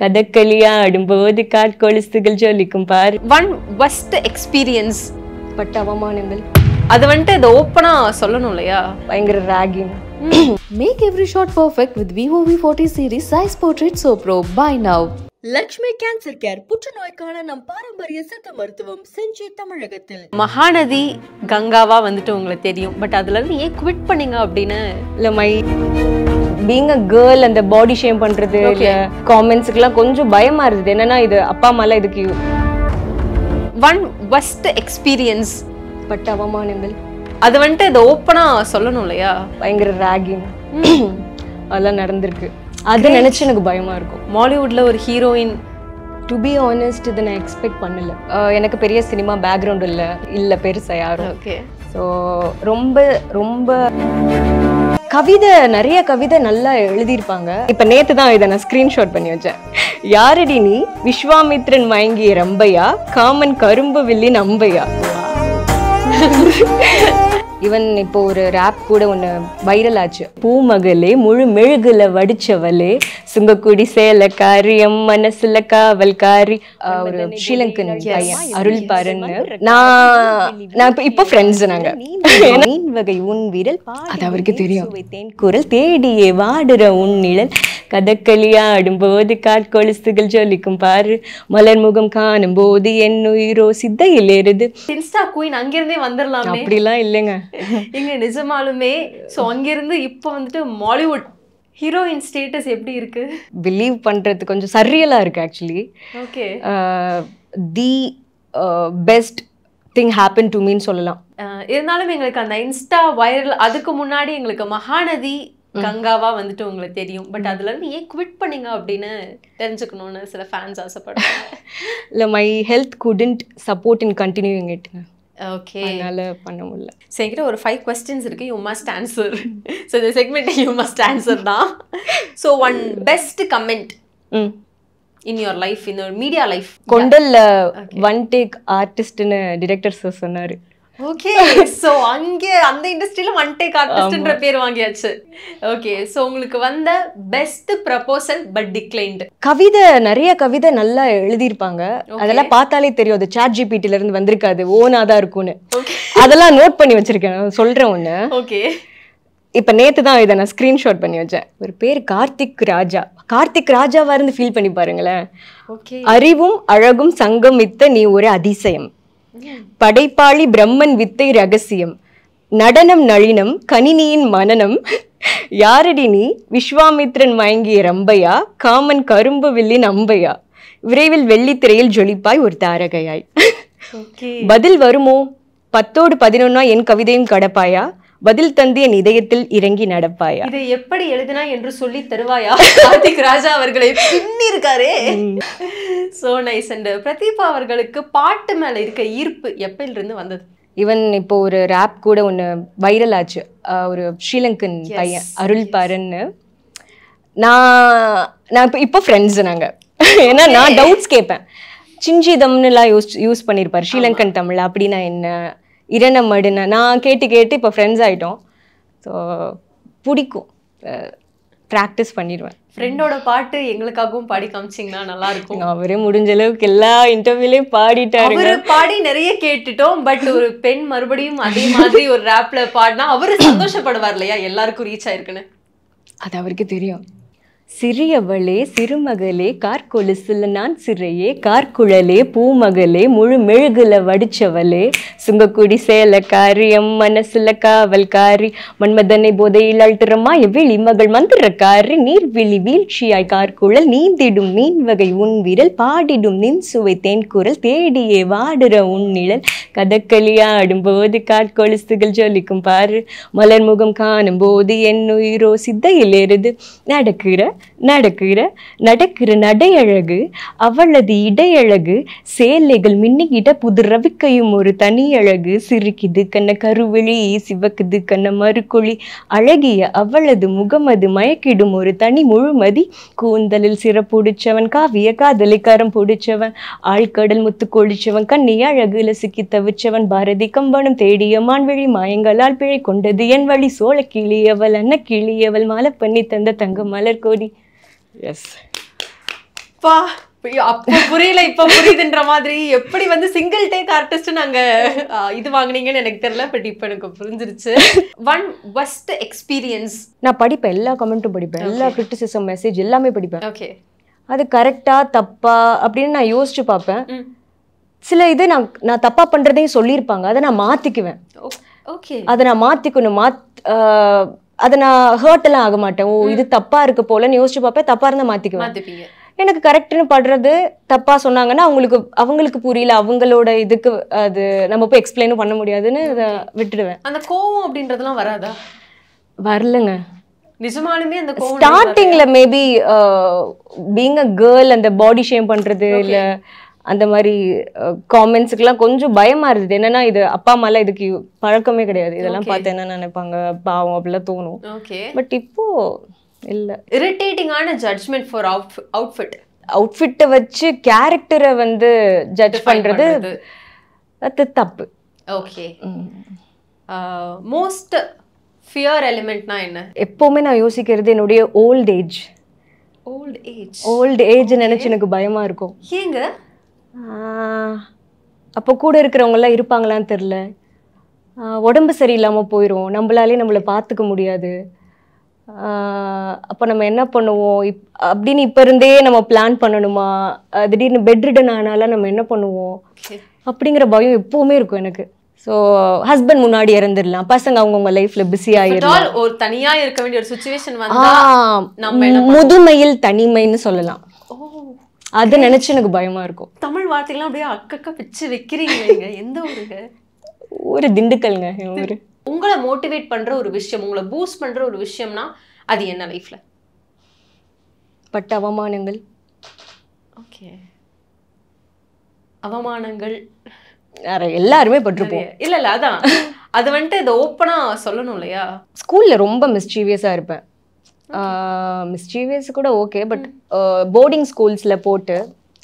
കഥക്കളിയാടുമ്പോൾ കാൽക്കൊളിസ്തുകൾ ജോലിക്കും for one best experience but அவமானங்கள் அது வந்துட்டு அதை ஓப்பனா சொல்லணும் இல்லையா பயங்கர ragging make every shot perfect with Vivo V forty series Zeiss portrait so pro buy now Lakshmi cancer care புற்றுநோய்க்கான நம் பாரம்பரிய சித்த மருத்துவம் செஞ்சு தமிழகத்தில் மகாநதி கங்காவா வந்துட்டு உங்களுக்கு தெரியும் பட் அதுல இருந்து ஏன் குவிட் பண்ணீங்க அப்படின்னு இல்ல மை பீங் அ கேர்ள் அந்த பாடி ஷேம் பண்றது காமெண்ட்ஸுக்குலாம் கொஞ்சம் பயமா இருந்தது என்னன்னா இது அப்பா அம்மாலாம் இதுக்கு ஒன் பெஸ்ட் எக்ஸ்பீரியன்ஸ் பட் அவமானங்கள் அது வந்துட்டு இதை ஓப்பனாக சொல்லணும் இல்லையா பயங்கர ரேகிங் அதெல்லாம் நடந்திருக்கு அதை நினச்சி எனக்கு பயமாக இருக்கும் மாலிவுட்டில் ஒரு ஹீரோயின் டு பி ஆனஸ்ட் இதை நான் எக்ஸ்பெக்ட் பண்ணல எனக்கு பெரிய சினிமா பேக்ரவுண்ட் இல்லை இல்லை பெருசாக யாரும் ஓகே ஸோ ரொம்ப ரொம்ப கவிதை நிறைய கவிதை நல்லா எழுதியிருப்பாங்க இப்போ நேற்று தான் இதை நான் ஸ்க்ரீன்ஷாட் பண்ணி வச்சேன் யாரடி நீ விஸ்வாமித்ரன் வாங்கிய ரம்பையா காமன் கரும்பு வில்லின் அம்பையா ஈவன் இப்போ ஒரு ரேப் கூட ஒன்று வைரல் ஆச்சு பூமகளே முழு மெழுகுல வடிச்சவளே சுங்கக்குடி சேல எம் மனசுல காவல் காரி ஒரு ஸ்ரீலங்கன் பையன் அருள் பாருன்னு நான் நான் இப்போ ஃப்ரெண்ட்ஸ் நாங்க மீன் வகை உன் வீரல் அது அவருக்கு தெரியும் தேன் குரல் தேடியே வாடுற உன் நிழல் பாரு மலர் முகம் காணும் போது என் உயிரோ சித்தையில் ஏறுது இன்ஸ்டா குயின் அங்கிருந்தே வந்துடலாம் அப்படிலாம் இல்லைங்க இங்க நிஜமாலுமே ஸோ அங்கிருந்து இப்போ வந்துட்டு மாலிவுட் ஹீரோயின் ஸ்டேட்டஸ் எப்படி இருக்கு பிலீவ் பண்றது கொஞ்சம் சரியலா இருக்கு actually okay the best thing happen to me சொல்லலாம் இருந்தாலும் எங்களுக்கு அந்த இன்ஸ்டா வைரல் அதுக்கு முன்னாடி எங்களுக்கு மகாநதி கங்காவா வந்துட்டு உங்களுக்கு தெரியும் பட் அதுல இருந்து ஏன் குவிட் பண்ணீங்க அப்படின்னு தெரிஞ்சுக்கணும்னு சில ஃபேன்ஸ் ஆசைப்படுறாங்க இல்லை my health couldn't support in continuing it okay அதனால பண்ண முடியல சரிக்கிட்ட ஒரு ஃபைவ் கொஸ்டின்ஸ் இருக்கு யூ மஸ்ட் ஆன்சர் ஸோ இந்த செக்மெண்ட் யூ மஸ்ட் ஆன்சர் தான் so one best comment in your life in media life கொண்டல்ல ஒன் டேக் ஆர்டிஸ்ட்னு டிரெக்டர் சார் சொன்னார் ஓகே ஸோ அங்கே அந்த இண்டஸ்ட்ரியில் ஒன் டேக் ஆர்டிஸ்ட்ன்ற பேர் வாங்கியாச்சு ஓகே ஸோ உங்களுக்கு வந்த பெஸ்ட் ப்ரப்போசல் பட் டிக்ளைன்டு கவிதை நிறைய கவிதை நல்லா எழுதியிருப்பாங்க அதெல்லாம் பார்த்தாலே தெரியும் அது சாட் ஜிபிடில இருந்து வந்திருக்காது ஓனாக தான் இருக்கும்னு அதெல்லாம் நோட் பண்ணி வச்சிருக்கேன் சொல்கிறேன் ஒன்று ஓகே இப்போ நேத்து தான் இதை நான் ஸ்க்ரீன்ஷாட் பண்ணி வச்சேன் ஒரு பேர் கார்த்திக் ராஜா கார்த்திக் ராஜாவா இருந்து ஃபீல் பண்ணி பாருங்களேன் அறிவும் அழகும் சங்கம் சங்கமித்த நீ ஒரு அதிசயம் படைப்பாளி பிரம்மன் வித்தை ரகசியம் நடனம் நளினம் கணினியின் மனநம் யாரடி நீ விஸ்வாமித்ரன் மயங்கிய ரம்பையா காமன் கரும்பு வில்லின் அம்பையா விரைவில் வெள்ளித்திரையில் ஜொலிப்பாய் ஒரு தாரகையாய் பதில் வருமோ பத்தோடு பதினொன்னா என் கவிதையும் கடப்பாயா பதில் தந்து என் இதயத்தில் இறங்கி நடப்பாயா இது எப்படி எழுதினா என்று சொல்லி தருவாயா கார்த்திக் ராஜா அவர்களை பின்னிருக்காரு சோ நைஸ் அண்ட் பிரதீபா அவர்களுக்கு பாட்டு மேல இருக்க ஈர்ப்பு இருந்து வந்தது ஈவன் இப்போ ஒரு ரேப் கூட ஒன்று வைரல் ஆச்சு ஒரு ஸ்ரீலங்கன் பையன் அருள் பாருன்னு நான் நான் இப்போ இப்போ ஃப்ரெண்ட்ஸ் நாங்கள் ஏன்னா நான் டவுட்ஸ் கேட்பேன் சிஞ்சிதம்னுலாம் யூஸ் யூஸ் பண்ணியிருப்பார் ஸ்ரீலங்கன் தமிழ் அப்படின்னா என்ன இரணம் மடுன நான் கேட்டு கேட்டு இப்போ ஃப்ரெண்ட்ஸ் ஆகிட்டோம் ஸோ பிடிக்கும் ப்ராக்டிஸ் பண்ணிடுவேன் ஃப்ரெண்டோட பாட்டு எங்களுக்காகவும் பாடி காமிச்சிங்கன்னா நல்லா இருக்கும் அவரே முடிஞ்ச அளவுக்கு எல்லா இன்டர்வியூலையும் பாடிட்டாரு அவரு பாடி நிறைய கேட்டுட்டோம் பட் ஒரு பெண் மறுபடியும் அதே மாதிரி ஒரு ரேப்ல பாடினா அவரு சந்தோஷப்படுவார் இல்லையா எல்லாருக்கும் ரீச் ஆயிருக்குன்னு அது அவருக்கு தெரியும் சிறியவளே சிறுமகளே கார்கொலுசுல நான் சிறையே கார்குழலே பூமகளே முழு மெழுகுல வடிச்சவளே சுங்கக்குடி சேலக்காரி எம் மனசுல காவல்காரி மன்மதனை போதையில் அழ்த்துறமா எவ்விழி மகள் மந்திரக்காரி நீர்விழி வீழ்ச்சியாய் கார்குழல் நீந்திடும் மீன் வகை உன் விரல் பாடிடும் நின் சுவை தேன் குரல் தேடியே வாடுற உன் நிழல் ஆடும் போது கார்கொலுசுகள் ஜொலிக்கும் பாரு மலர்முகம் காணும் போது என் உயிரோ சித்தையில் எருது நடக்கிற நடக்கிற நடக்கிற நடையழகு அவளது இடையழகு சேலைகள் மின்னிக்கிட்ட புது ரவிக்கையும் ஒரு தனி அழகு சிரிக்குது கண்ண கருவெளி சிவக்குது கண்ண மறுக்கொழி அழகிய அவளது முகமது மயக்கிடும் ஒரு தனி முழுமதி கூந்தலில் சிறப்புடிச்சவன் காவிய காதலை கரம் பிடிச்சவன் ஆழ்கடல் முத்து கொழிச்சவன் கண்ணி அழகு சிக்கி தவிச்சவன் பாரதி கம்பனும் தேடிய மான்வெளி மாயங்களால் பிழை கொண்டது என் வழி சோழ கிளியவள் அன்ன கிளியவள் மாலை பண்ணி தந்த தங்க மலர் கோடி எஸ் பா அப்போ புரியல இப்போ புரியுதுன்ற மாதிரி எப்படி வந்து சிங்கிள் டேக் ஆர்டிஸ்ட் நாங்க இது வாங்குனீங்கன்னு எனக்கு தெரியல பட் இப்போ எனக்கு புரிஞ்சிருச்சு ஒன் பெஸ்ட் எக்ஸ்பீரியன்ஸ் நான் படிப்பேன் எல்லா கமெண்ட்டும் படிப்பேன் எல்லா கிரிட்டிசிசம் மெசேஜ் எல்லாமே படிப்பேன் ஓகே அது கரெக்டா தப்பா அப்படின்னு நான் யோசிச்சு பார்ப்பேன் சில இது நான் நான் தப்பா பண்றதையும் சொல்லியிருப்பாங்க அதை நான் மாத்திக்குவேன் ஓகே அதை நான் மாத்திக்கணும் மாத் அதை நான் ஹர்ட் எல்லாம் ஆக மாட்டேன் ஓ இது தப்பா இருக்கு போலன்னு யோசிச்சு பார்ப்பேன் தப்பா இருந்தா மாத்திக்குவேன் எனக்கு கரெக்ட்னு படுறது தப்பா சொன்னாங்கன்னா அவங்களுக்கு அவங்களுக்கு புரியல அவங்களோட இதுக்கு அது நம்ம போய் எக்ஸ்பிளைனும் பண்ண முடியாதுன்னு விட்டுடுவேன் அந்த கோவம் அப்படின்றதுலாம் வராதா வரலங்க நிஜமாலுமே அந்த ஸ்டார்டிங்ல மேபி பீங் அ கேர்ள் அந்த பாடி ஷேம் பண்றது இல்லை அந்த மாதிரி காமெண்ட்ஸுக்கெல்லாம் கொஞ்சம் பயமாக இருந்தது என்னன்னா இது அப்பா அம்மாலாம் இதுக்கு பழக்கமே கிடையாது இதெல்லாம் பார்த்து என்ன நினைப்பாங்க பாவம் அப்படிலாம் தோணும் ஓகே பட் இப்போ இல்லை இரிட்டேட்டிங்கான ஜட்ஜ்மெண்ட் ஃபார் அவுட் அவுட்ஃபிட் அவுட்ஃபிட்டை வச்சு கேரக்டரை வந்து ஜட்ஜ் பண்ணுறது அது தப்பு ஓகே மோஸ்ட் ஃபியர் எலிமெண்ட்னா என்ன எப்போவுமே நான் யோசிக்கிறது என்னுடைய old age old age old age நினச்சி எனக்கு பயமாக இருக்கும் ஏங்க அப்போ கூட இருக்கிறவங்களாம் இருப்பாங்களான்னு தெரில உடம்பு சரியில்லாமல் போயிடும் நம்மளாலே நம்மளை பார்த்துக்க முடியாது அப்போ நம்ம என்ன பண்ணுவோம் இப் அப்படின்னு இப்போ இருந்தே நம்ம பிளான் பண்ணணுமா திடீர்னு பெட்ரிடன் ஆனால நம்ம என்ன பண்ணுவோம் அப்படிங்கிற பயம் எப்போவுமே இருக்கும் எனக்கு ஸோ ஹஸ்பண்ட் முன்னாடி இறந்துடலாம் பசங்க அவங்கவுங்க லைஃப்ல பிஸி இருந்தால் ஒரு தனியாக இருக்க வேண்டிய ஒரு சுச்சுவேஷன் முதுமையில் தனிமைன்னு சொல்லலாம் அதை நினைச்சு எனக்கு பயமா இருக்கும் தமிழ் வார்த்தைகள்லாம் அப்படியே அக்கக்க பிச்சு வைக்கிறீங்க எந்த ஊருங்க ஒரு திண்டுக்கல்ங்க ஒரு உங்களை மோட்டிவேட் பண்ற ஒரு விஷயம் உங்களை பூஸ்ட் பண்ற ஒரு விஷயம்னா அது என்ன லைஃப்ல பட்ட அவமானங்கள் ஓகே அவமானங்கள் எல்லாருமே பட்டிருப்போம் இல்லை இல்லை அதான் அது வந்துட்டு இதை ஓப்பனாக சொல்லணும் இல்லையா ஸ்கூலில் ரொம்ப மிஸ்டீவியஸாக இருப்பேன் மிஸ்டீவியஸ் uh, கூட ஓகே பட் போர்டிங் ஸ்கூல்ஸில் போட்டு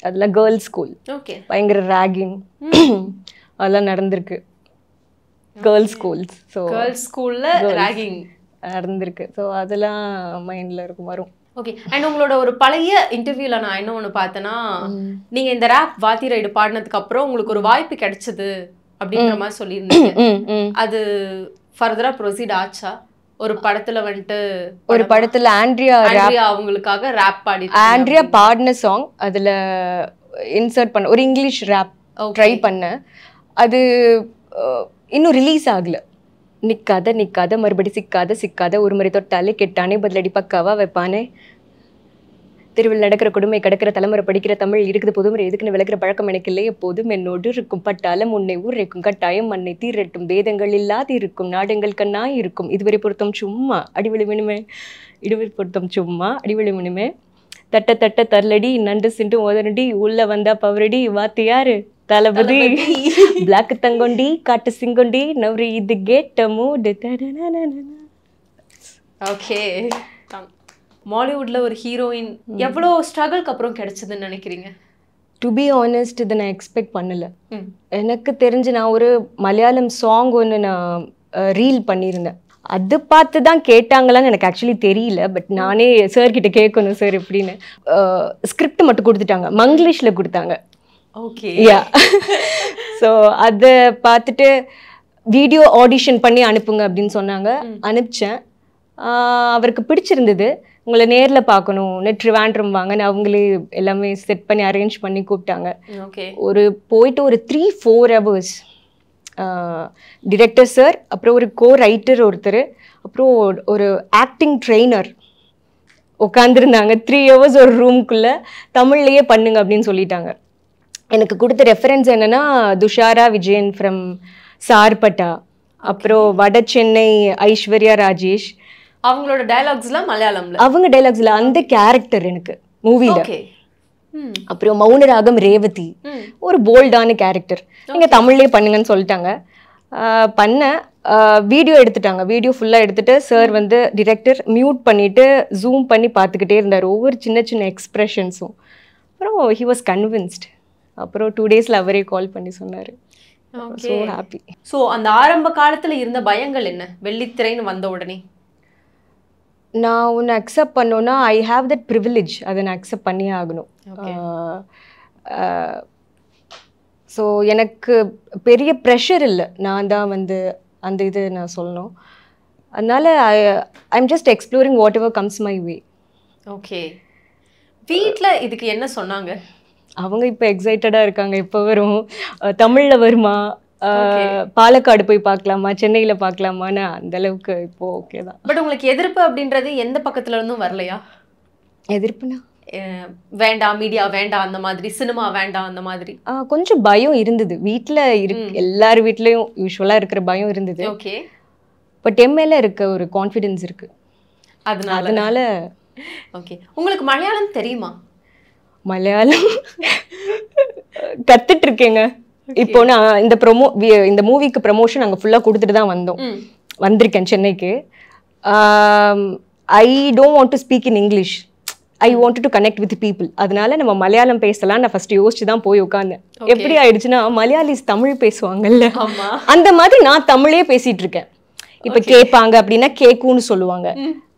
அதில் கேர்ள்ஸ் ஸ்கூல் ஓகே பயங்கர ரேகிங் hmm. அதெல்லாம் நடந்திருக்கு கேர்ள்ஸ் ஸ்கூல்ஸ் ஸோ கேர்ள்ஸ் ஸ்கூலில் ரேகிங் நடந்திருக்கு ஸோ அதெல்லாம் மைண்டில் இருக்கும் வரும் ஓகே அண்ட் உங்களோட ஒரு பழைய இன்டர்வியூவில் நான் என்ன ஒன்று பார்த்தேன்னா நீங்கள் இந்த ரேப் வாத்தி ரைடு பாடினதுக்கு அப்புறம் உங்களுக்கு ஒரு வாய்ப்பு கிடைச்சது அப்படின்ற மாதிரி சொல்லியிருந்தேன் அது ஃபர்தராக ப்ரொசீட் ஆச்சா ஒரு படத்துல வந்துட்டு ஒரு படத்துல ஆண்ட்ரியா அவங்களுக்காக ரேப் பாடி ஆண்ட்ரியா பாடின சாங் அதுல இன்சர்ட் பண்ண ஒரு இங்கிலீஷ் ரேப் ட்ரை பண்ணேன் அது இன்னும் ரிலீஸ் ஆகல நிக்காத நிக்காத மறுபடி சிக்காத சிக்காத ஒரு முறை தொட்டாலே கெட்டானே பதிலடி பக்காவா வைப்பானே தெருவில் நடக்கிற கொடுமை கிடக்கிற தலைமுறை படிக்கிற தமிழ் இருக்குது பொதுமுறை எதுக்குன்னு விளக்குற பழக்கம் எனக்கு இல்லை எப்போதும் என்னோடு இருக்கும் பட்டாலம் உன்னை ஊரைக்கும் கட்டாயம் மண்ணை தீரட்டும் வேதங்கள் இல்லாது இருக்கும் நாடங்கள் கண்ணாய் இருக்கும் இதுவரை பொருத்தம் சும்மா அடிவெளி மினுமே இடுவரை பொருத்தம் சும்மா அடிவெளி மினுமே தட்ட தட்ட தரலடி நண்டு சிண்டு ஓதரடி உள்ள வந்தா பவரடி வாத்தியாரு தளபதி பிளாக் தங்கொண்டி காட்டு சிங்கொண்டி நவரி இது கேட்ட மூடு ஓகே மாலிவுட்ல ஒரு ஹீரோயின் எவ்வளோ ஸ்ட்ரகிள்க்கு அப்புறம் கிடைச்சதுன்னு நினைக்கிறீங்க டு பி ஆனஸ்ட் இதை நான் எக்ஸ்பெக்ட் பண்ணல எனக்கு தெரிஞ்சு நான் ஒரு மலையாளம் சாங் ஒன்று நான் ரீல் பண்ணியிருந்தேன் அது பார்த்து தான் கேட்டாங்களான்னு எனக்கு ஆக்சுவலி தெரியல பட் நானே சார்கிட்ட கேட்கணும் சார் எப்படின்னு ஸ்கிரிப்ட் மட்டும் கொடுத்துட்டாங்க மங்கிலீஷில் கொடுத்தாங்க ஓகே யா ஸோ அதை பார்த்துட்டு வீடியோ ஆடிஷன் பண்ணி அனுப்புங்க அப்படின்னு சொன்னாங்க அனுப்பிச்சேன் அவருக்கு பிடிச்சிருந்தது உங்களை நேரில் பார்க்கணும் நெட் வேண்டும் வாங்கன்னு அவங்களே எல்லாமே செட் பண்ணி அரேஞ்ச் பண்ணி கூப்பிட்டாங்க ஓகே ஒரு போயிட்டு ஒரு three four hours director sir அப்புறம் ஒரு கோ ரைட்டர் ஒருத்தர் அப்புறம் ஒரு ஆக்டிங் ட்ரெயினர் உட்காந்துருந்தாங்க த்ரீ ஹவர்ஸ் ஒரு ரூம்குள்ளே தமிழ்லேயே பண்ணுங்க அப்படின்னு சொல்லிட்டாங்க எனக்கு கொடுத்த ரெஃபரன்ஸ் என்னென்னா துஷாரா விஜயன் ஃப்ரம் சார்பட்டா அப்புறம் வட சென்னை ஐஸ்வர்யா ராஜேஷ் அவங்களோட டயலாக்ஸ்ல மலையாளம்ல அவங்க டயலாக்ஸ்ல அந்த கேரக்டர் எனக்கு மூவில hmm. அப்புறம் மௌனராகம் ரேவதி hmm. ஒரு போல்டான கேரக்டர் நீங்க தமிழ்லயே பண்ணுங்கன்னு சொல்லிட்டாங்க பண்ண வீடியோ எடுத்துட்டாங்க வீடியோ ஃபுல்லாக எடுத்துட்டு சார் hmm. வந்து டிரெக்டர் மியூட் பண்ணிட்டு ஜூம் பண்ணி பார்த்துக்கிட்டே இருந்தார் ஒவ்வொரு சின்ன சின்ன எக்ஸ்ப்ரெஷன்ஸும் அப்புறம் ஹி வாஸ் கன்வின்ஸ்ட் அப்புறம் டூ டேஸில் அவரே கால் பண்ணி சொன்னார் ஸோ ஹாப்பி ஸோ அந்த ஆரம்ப காலத்தில் இருந்த பயங்கள் என்ன வெள்ளித்திரைன்னு வந்த உடனே நான் ஒன்று அக்செப்ட் பண்ணோன்னா ஐ ஹாவ் தட் ப்ரிவிலேஜ் அதை நான் அக்செப்ட் பண்ணியே ஆகணும் ஸோ எனக்கு பெரிய ப்ரெஷர் இல்லை நான் தான் வந்து அந்த இது நான் சொல்லணும் அதனால் I I'm just exploring whatever comes my way okay வீட்டில் இதுக்கு என்ன சொன்னாங்க அவங்க இப்போ எக்ஸைட்டடாக இருக்காங்க இப்போ வரும் தமிழில் வருமா பாலக்காடு போய் பார்க்கலாமா சென்னையில் பார்க்கலாமான்னு அந்த அளவுக்கு இப்போ ஓகே தான் பட் உங்களுக்கு எதிர்ப்பு அப்படின்றது எந்த பக்கத்துல இருந்தும் வரலையா எதிர்ப்புனா வேண்டாம் மீடியா வேண்டாம் அந்த மாதிரி சினிமா வேண்டாம் அந்த மாதிரி கொஞ்சம் பயம் இருந்தது வீட்டில் இரு எல்லார் வீட்லேயும் யூஸ்வலாக இருக்கிற பயம் இருந்தது ஓகே பட் எம்எல்ஏ இருக்க ஒரு கான்ஃபிடென்ஸ் இருக்கு அதனால அதனால ஓகே உங்களுக்கு மலையாளம் தெரியுமா மலையாளம் கத்துட்டு இருக்கேங்க இப்போ நான் இந்த ப்ரொமோ இந்த மூவிக்கு ப்ரமோஷன் அங்கே ஃபுல்லாக கொடுத்துட்டு தான் வந்தோம் வந்திருக்கேன் சென்னைக்கு I don't want to speak in English I want to connect with people அதனால நம்ம மலையாளம் பேசலாம் நான் ஃபர்ஸ்ட் யோசிச்சு தான் போய் உட்காந்தேன் எப்படி ஆயிடுச்சுன்னா மலையாளிஸ் தமிழ் பேசுவாங்கல்ல அந்த மாதிரி நான் தமிழே பேசிட்டு இருக்கேன் இப்ப கேட்பாங்க அப்படின்னா கேக்குன்னு சொல்லுவாங்க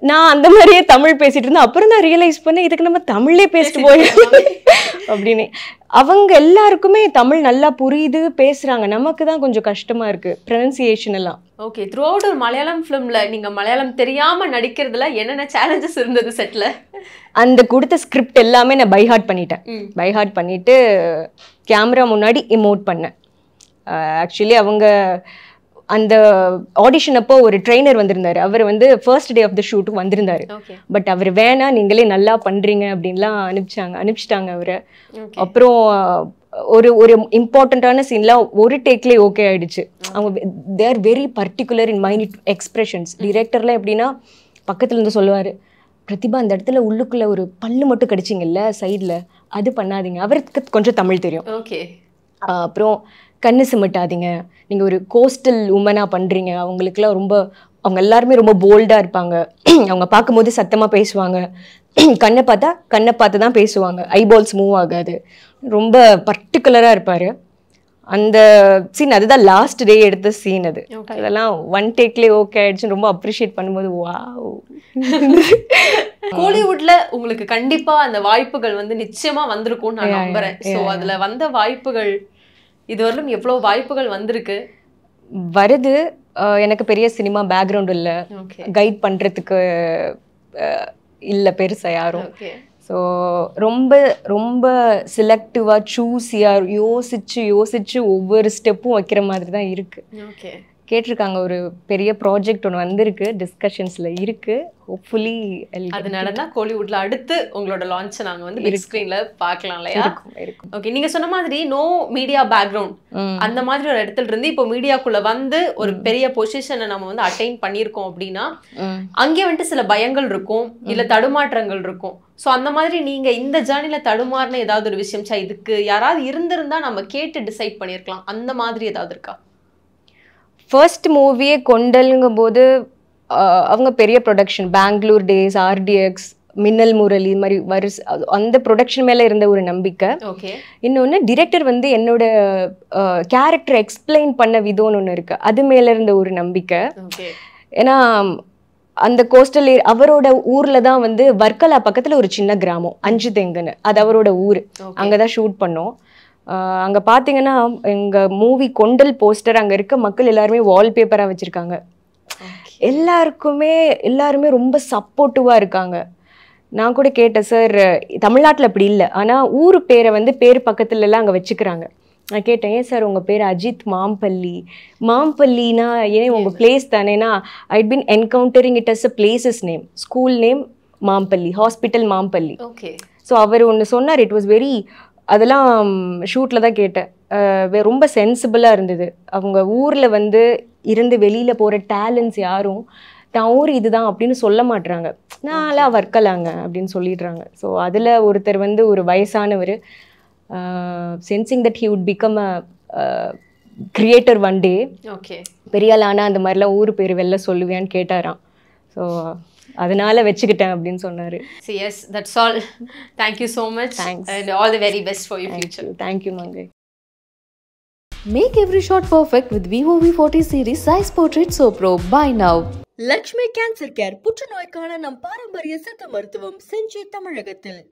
நான் அந்த மாதிரியே தமிழ் பேசிட்டு இருந்தேன் அப்புறம் தான் ரியலைஸ் பண்ணேன் இதுக்கு நம்ம தமிழே பேசிட்டு போயிருக்கோம் அப்படின்னு அவங்க எல்லாருக்குமே தமிழ் நல்லா புரியுது பேசுறாங்க நமக்கு தான் கொஞ்சம் கஷ்டமா இருக்கு ப்ரனன்சியேஷன் எல்லாம் ஓகே த்ரூ அவுட் ஒரு மலையாளம் ஃபிலிம்ல நீங்க மலையாளம் தெரியாம நடிக்கிறதுல என்னென்ன சேலஞ்சஸ் இருந்தது செட்ல அந்த கொடுத்த ஸ்கிரிப்ட் எல்லாமே நான் பைஹார்ட் பண்ணிட்டேன் பைஹார்ட் பண்ணிட்டு கேமரா முன்னாடி இமோட் பண்ணேன் ஆக்சுவலி அவங்க அந்த ஆடிஷன் அப்போ ஒரு ட்ரெயினர் வந்திருந்தாரு அவர் வந்து ஃபர்ஸ்ட் டே ஆஃப் த ஷூட்டுக்கு வந்திருந்தாரு பட் அவர் வேணா நீங்களே நல்லா பண்றீங்க அப்படின்லாம் அனுப்பிச்சாங்க அனுப்பிச்சிட்டாங்க அவரை அப்புறம் ஒரு ஒரு இம்பார்ட்டண்ட்டான சீன்லாம் ஒரு டேக்லேயே ஓகே ஆயிடுச்சு அவங்க they are very particular in minute expressions டிரெக்டர்லாம் எப்படின்னா பக்கத்துல இருந்து சொல்லுவார் பிரதிபா அந்த இடத்துல உள்ளுக்குள்ள ஒரு பல்லு மட்டும் கிடைச்சிங்கல்ல சைடில் அது பண்ணாதீங்க அவருக்கு கொஞ்சம் தமிழ் தெரியும் ஓகே அப்புறம் கண்ணு சிமிட்டாதீங்க நீங்கள் ஒரு கோஸ்டல் உமனாக பண்ணுறீங்க அவங்களுக்குலாம் ரொம்ப அவங்க எல்லாருமே ரொம்ப போல்டாக இருப்பாங்க அவங்க பார்க்கும்போது சத்தமாக பேசுவாங்க கண்ணை பார்த்தா கண்ணை பார்த்து தான் பேசுவாங்க ஐபால்ஸ் மூவ் ஆகாது ரொம்ப பர்டிகுலராக இருப்பார் அந்த சீன் அதுதான் லாஸ்ட் டே எடுத்த சீன் அது அதெல்லாம் ஒன் டேக்லே ஓகே ஆயிடுச்சுன்னு ரொம்ப அப்ரிஷியேட் பண்ணும்போது வா கோலிவுட்ல உங்களுக்கு கண்டிப்பா அந்த வாய்ப்புகள் வந்து நிச்சயமா வந்திருக்கும் நான் நம்புறேன் ஸோ அதுல வந்த வாய்ப்புகள் இதுவரையிலும் எவ்வளோ வாய்ப்புகள் வந்திருக்கு வருது எனக்கு பெரிய சினிமா பேக்ரவுண்ட் இல்லை கைட் பண்ணுறதுக்கு இல்லை பெருசாக யாரும் ஸோ ரொம்ப ரொம்ப செலக்டிவாக சூஸியாக யோசித்து யோசித்து ஒவ்வொரு ஸ்டெப்பும் வைக்கிற மாதிரி தான் இருக்குது ஓகே கேட்டிருக்காங்க ஒரு பெரிய ப்ராஜெக்ட் ஒன்று வந்திருக்கு டிஸ்கஷன்ஸில் இருக்குது ஹோப்ஃபுல்லி அது நடந்தால் கோலிவுட்டில் அடுத்து உங்களோட லான்ச்சை நாங்கள் வந்து பிக் ஸ்க்ரீனில் பார்க்கலாம் இல்லையா இருக்கும் ஓகே நீங்கள் சொன்ன மாதிரி நோ மீடியா பேக்ரவுண்ட் அந்த மாதிரி ஒரு இடத்துல இருந்து இப்போ மீடியாக்குள்ளே வந்து ஒரு பெரிய பொசிஷனை நம்ம வந்து அட்டைன் பண்ணியிருக்கோம் அப்படின்னா அங்கே வந்துட்டு சில பயங்கள் இருக்கும் இல்லை தடுமாற்றங்கள் இருக்கும் ஸோ அந்த மாதிரி நீங்கள் இந்த ஜேர்னியில் தடுமாறின ஏதாவது ஒரு விஷயம் சா இதுக்கு யாராவது இருந்திருந்தா நம்ம கேட்டு டிசைட் பண்ணியிருக்கலாம் அந்த மாதிரி ஏதாவது இருக்கா ஃபர்ஸ்ட் மூவியே கொண்டலுங்கும் போது அவங்க பெரிய ப்ரொடக்ஷன் பெங்களூர் டேஸ் ஆர்டிஎக்ஸ் மின்னல் முரளி இது மாதிரி வருஷ அந்த ப்ரொடக்ஷன் மேலே இருந்த ஒரு நம்பிக்கை இன்னொன்று டிரெக்டர் வந்து என்னோட கேரக்டர் எக்ஸ்பிளைன் பண்ண விதம்னு ஒன்று இருக்கு அது மேலே இருந்த ஒரு நம்பிக்கை ஏன்னா அந்த கோஸ்டல் அவரோட ஊர்ல தான் வந்து வர்க்கலா பக்கத்துல ஒரு சின்ன கிராமம் அஞ்சு தெங்குன்னு அது அவரோட ஊர் அங்கதான் ஷூட் பண்ணோம் அங்கே பார்த்தீங்கன்னா எங்கள் மூவி கொண்டல் போஸ்டர் அங்கே இருக்க மக்கள் எல்லாருமே வால்பேப்பராக வச்சுருக்காங்க எல்லாருக்குமே எல்லாருமே ரொம்ப சப்போர்ட்டிவாக இருக்காங்க நான் கூட கேட்டேன் சார் தமிழ்நாட்டில் அப்படி இல்லை ஆனால் ஊர் பேரை வந்து பேர் பக்கத்துலலாம் அங்கே வச்சுக்கிறாங்க நான் கேட்டேன் ஏன் சார் உங்கள் பேர் அஜித் மாம்பள்ளி மாம்பள்ளினா ஏன் உங்கள் பிளேஸ் தானேனா I'd been encountering it as a places name school name Mambally hospital Mambally okay so அவர் ஒன்று சொன்னார் இட் வாஸ் வெரி அதெல்லாம் ஷூட்டில் தான் கேட்டேன் ரொம்ப சென்சிபிளாக இருந்தது அவங்க ஊரில் வந்து இருந்து வெளியில் போகிற டேலண்ட்ஸ் யாரும் தான் ஊர் இதுதான் அப்படின்னு சொல்ல மாட்டுறாங்க நான்லாம் வர்க்கலாங்க அப்படின்னு சொல்லிடுறாங்க ஸோ அதில் ஒருத்தர் வந்து ஒரு வயசானவர் sensing that he would become a creator one day okay பெரியால் ஆனால் அந்த மாதிரிலாம் ஊர் பேர் வெளில சொல்லுவியான்னு கேட்டாராம் ஸோ அதனால வச்சுக்கிட்டேன் அப்படின்னு சொன்னாரு yes that's all thank you so much thanks and all the very best for you future thank you Mangai Make every shot perfect with Vivo forty series size portrait so pro. Buy now. Lakshmi cancer care புற்றுநோய்க்கான நம் பாரம்பரிய சித்த மருத்துவம் செஞ்சு தமிழகத்தில்